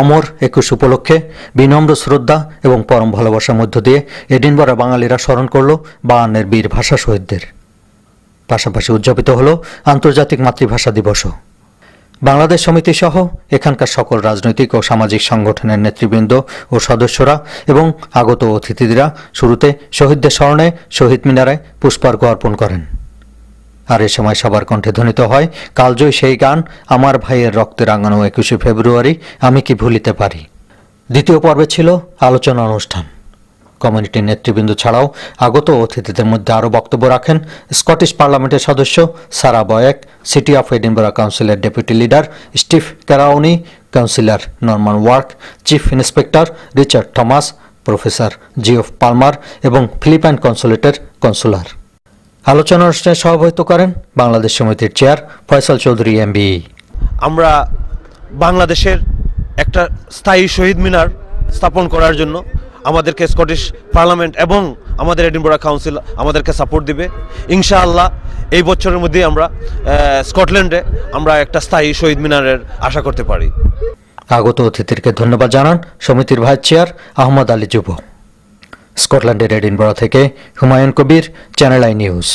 অমর একুশ উপলক্ষে বিনম্র শ্রদ্ধা এবং পরম ভালোবাসার মধ্য দিয়ে এডিনবরা বাঙালিরা স্মরণ করল বায়ান্নের বীর ভাষা শহীদদের পাশাপাশি উদযাপিত হল আন্তর্জাতিক মাতৃভাষা দিবসও বাংলাদেশ সমিতি সহ এখানকার সকল রাজনৈতিক ও সামাজিক সংগঠনের নেতৃবৃন্দ ও সদস্যরা এবং আগত অতিথিরা শুরুতে শহীদদের স্মরণে শহীদ মিনারায় পুষ্পার্ঘ অর্পণ করেন আর এ সময় সবার কণ্ঠে ধ্বনিত হয় কালজয় সেই গান আমার ভাইয়ের রক্তে রাঙানো একুশে ফেব্রুয়ারি আমি কি ভুলিতে পারি দ্বিতীয় পর্বে ছিল আলোচনা অনুষ্ঠান কমিউনিটি নেতৃবৃন্দ ছাড়াও আগত অতিথিদের মধ্যে আরও বক্তব্য রাখেন স্কটিশ পার্লামেন্টের সদস্য Sarah Boyack City of Edinburgh কাউন্সিলের deputy leader Steve Cardownie Councillor Norman Work Chief Inspector Richard Thomas Professor Geoff Palmer এবং ফিলিপাইন কনসুলেটের কনসুলার আলোচনা অনুষ্ঠানে সভাপতিত্ব করেন বাংলাদেশ সমিতির chair Faisal Chowdhury MBE e। আমরা বাংলাদেশের একটা স্থায়ী শহীদ মিনার স্থাপন করার জন্য আমাদেরকে স্কটিশ পার্লামেন্ট এবং আমাদের এডিনবোরা কাউন্সিল আমাদেরকে সাপোর্ট দিবে ইনশাআল্লাহ এই বছরের মধ্যে আমরা স্কটল্যান্ডে আমরা একটা স্থায়ী শহীদ মিনারের আশা করতে পারি আগত অতিথিদেরকে ধন্যবাদ জানান সমিতির ভাইস চেয়ার আহমদ আলী যুব স্কটল্যান্ডের এডিনবরা থেকে Humayun Kabir Channel i news